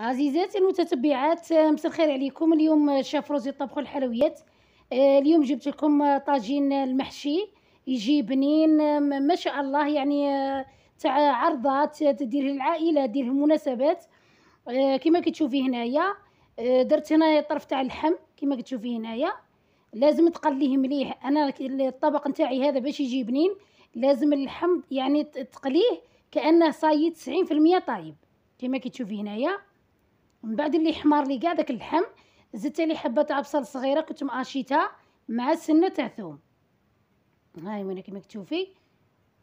عزيزاتي المتتبعات آه، مساء الخير عليكم اليوم آه، شاف روزي طبخوا الحلويات آه، اليوم جبت لكم طاجين المحشي يجي بنين ما شاء الله يعني تاع عرضات تديره العائله دير المناسبات كما كتشوفي هنايا درت هنا طرف تاع اللحم كما كتشوفي هنايا لازم تقليه مليح انا الطبق نتاعي هذا باش يجي بنين لازم اللحم يعني تقليه كانه صايد 90% طايب كما كتشوفي هنايا ومن بعد اللي حمر لي كاع داك اللحم زدت لي حبه تاع بصل صغيره كنت مقاشيتها مع سنه تاع ثوم هي وين كما تشوفي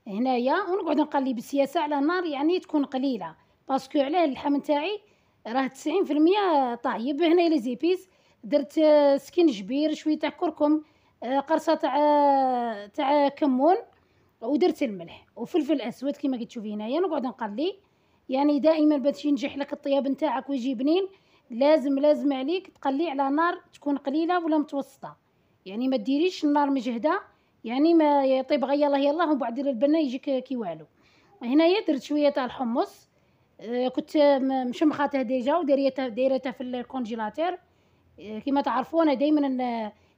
هنايا ونقعد نقلب السياسه على نار يعني تكون قليله باسكو علاه اللحم تاعي راه 90% طايب هنا لي زيبيس درت سكينجبير شويه تاع كركم آه، قرصه تاع تاع كمون ودرت الملح وفلفل اسود كما كتشوفي هنايا نقعد نقلي يعني دائما باش ينجح لك الطياب نتاعك ويجي بنين لازم لازم عليك تقلي على نار تكون قليله ولا متوسطه يعني ما ديريش النار مجهده يعني ما يطيب غير يلاه يلاه ومن بعد البنه يجيك كي والو هنايا درت شويه تاع الحمص آه، كنت مشمخاته ديجا ودايرته دايرته في الكونجيلاتير آه، كما تعرفوا انا دائما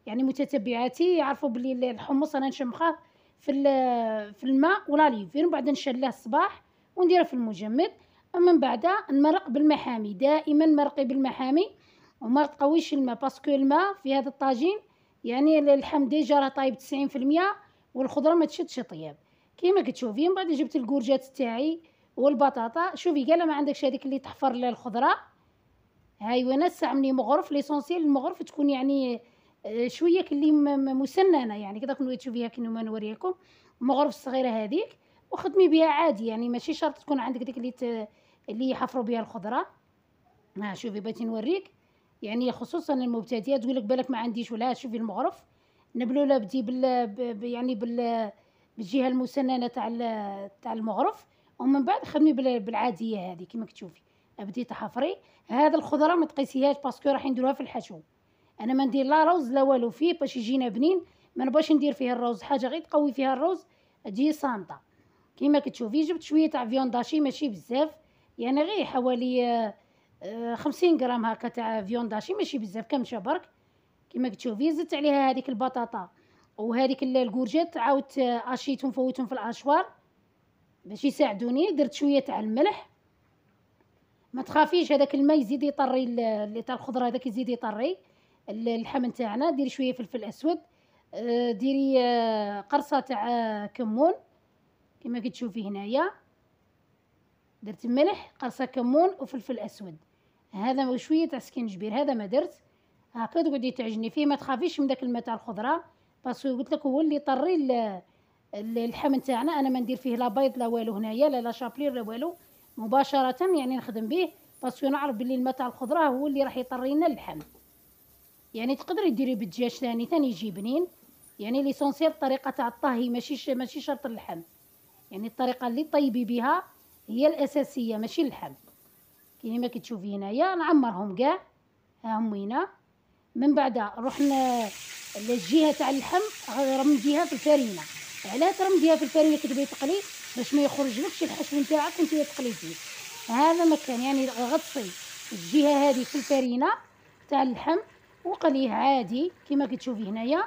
يعني متتبعاتي يعرفوا بلي الحمص انا نشمخاه في في الماء ولا ليفير ومن بعد نشلاه الصباح ونديرها في المجمد ومن بعد نمرق بالمحامي دائما مرقي بالمحامي وما تقويش الماء باسكو الماء في هذا الطاجين يعني اللحم ديجا راه طايب تسعين في المية والخضرة ما تشدش طياب كيما كتشوفي من بعد جبت الكورجات تاعي والبطاطا شوفي قال ما عندكش هذيك اللي تحفر لها الخضره هاي وانا استعملي مغرف ليسونسييل المغرف تكون يعني آه، شويه كلي مسننه يعني كذا كنت تشوفيها كي نوريكم المغرف الصغيره هذيك وخدمي بها عادي يعني ماشي شرط تكون عندك ديك اللي ت... اللي يحفروا بها الخضره ها شوفي بغيت نوريك يعني خصوصا المبتدئه تقول لك بالك ما عنديش ولا شوفي المغرف نبلوله بدي بال ب... يعني بال بالجهه المسننه تاع تعال... تاع المغرف ومن بعد خدمي بال... بالعاديه هذه كما كتشوفي ابدي تحفري هذا الخضره ما تقيسيهاش باسكو راح نديروها في الحشو انا ما ندير لا روز لا والو فيه باش يجينا بنين ما نبغيش ندير فيه الروز حاجه غير تقوي فيها الروز تجي صامته كيما كتشوفي جبت شويه تاع فيونداشي ماشي بزاف يعني غير حوالي آه، خمسين غرام هكا تاع فيونداشي ماشي بزاف كمشه برك كيما كتشوفي زدت عليها هذيك البطاطا وهذيك الكورجيت عاودت آه، اشيتهم فوتهم في الاشوار باش يساعدوني درت شويه تاع الملح ما تخافيش هذاك الماء يزيد يطري اللي تاع الخضره هذاك يزيد يطري اللحم تاعنا ديري شويه فلفل اسود آه، ديري قرصه تاع كمون كما كتشوفي هنايا درت ملح قرصه كمون وفلفل اسود هذا شويه تاع سكنجبير هذا ما درت هكا تقعدي تعجني فيه ما تخافيش من داك الماء تاع الخضره باسكو قلت لك هو اللي طري اللحم تاعنا انا ما ندير فيه لا بيض لا والو هنايا لا لا شابلير لا والو مباشره يعني نخدم به باسكو نعرف بلي الماء تاع الخضره هو اللي راح يطري لنا اللحم يعني تقدري ديري بالدجاج ثاني ثاني يجي بنين يعني ليسونسيال الطريقه تاع الطهي ماشي ماشي شرط اللحم يعني الطريقه اللي طيبي بها هي الاساسيه ماشي اللحم كيما كتشوفي هنايا نعمرهم كاع ها همينا من بعد نروح للجهه تاع اللحم رمديها في الفرينه علاه ترمديها في الفرينه كتبغي تقلي باش ما يخرجلكش الحشو نتاعك انت تقليتيه هذا مكان يعني غطي الجهه هذه في الفرينه تاع اللحم وقليه عادي كيما كتشوفي هنايا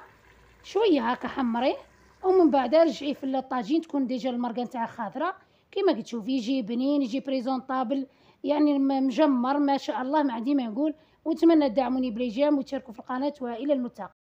شويه هكا حمريه ومن بعد رجعي في الطاجين تكون ديجا المرقه نتاعها خضراء كيما كتشوفي يجي بنين يجي بريزونطابل يعني مجمر ما شاء الله ما عندي ما نقول ونتمنى تدعموني بليجام وتشاركوا في القناه والى الملتقى